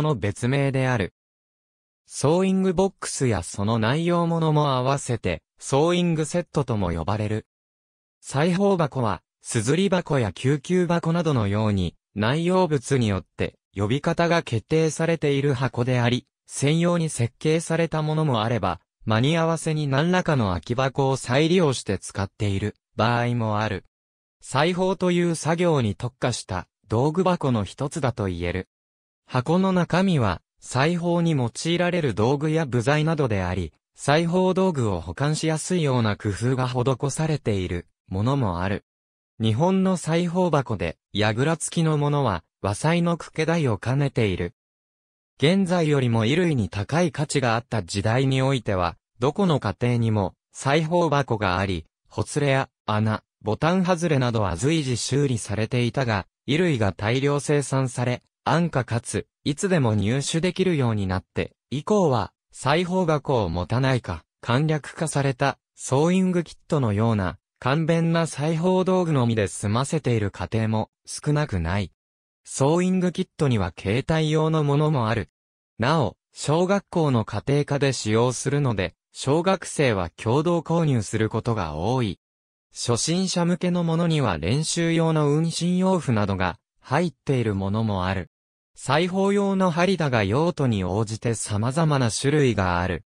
の別名である。ソーイングボックスやその内容物も合わせて、ソーイングセットとも呼ばれる。裁縫箱は、すずり箱や救急箱などのように、内容物によって呼び方が決定されている箱であり、専用に設計されたものもあれば、間に合わせに何らかの空き箱を再利用して使っている場合もある。裁縫という作業に特化した道具箱の一つだと言える。箱の中身は、裁縫に用いられる道具や部材などであり、裁縫道具を保管しやすいような工夫が施されているものもある。日本の裁縫箱で、ら付きのものは、和裁のくけ台を兼ねている。現在よりも衣類に高い価値があった時代においては、どこの家庭にも、裁縫箱があり、ほつれや穴、ボタン外れなどは随時修理されていたが、衣類が大量生産され、安価かつ、いつでも入手できるようになって、以降は、裁縫箱を持たないか、簡略化された、ソーイングキットのような、簡便な裁縫道具のみで済ませている家庭も少なくない。ソーイングキットには携帯用のものもある。なお、小学校の家庭科で使用するので、小学生は共同購入することが多い。初心者向けのものには練習用の運針用布などが入っているものもある。裁縫用の針だが用途に応じて様々な種類がある。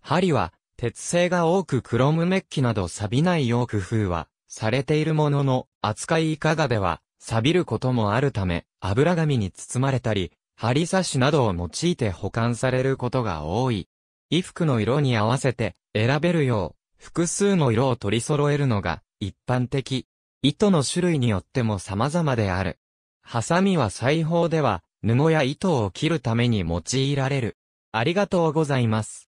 針は、鉄製が多くクロムメッキなど錆びないよう工夫は、されているものの、扱いいかがでは、錆びることもあるため、油紙に包まれたり、針刺しなどを用いて保管されることが多い。衣服の色に合わせて選べるよう、複数の色を取り揃えるのが一般的。糸の種類によっても様々である。ハサミは裁縫では布や糸を切るために用いられる。ありがとうございます。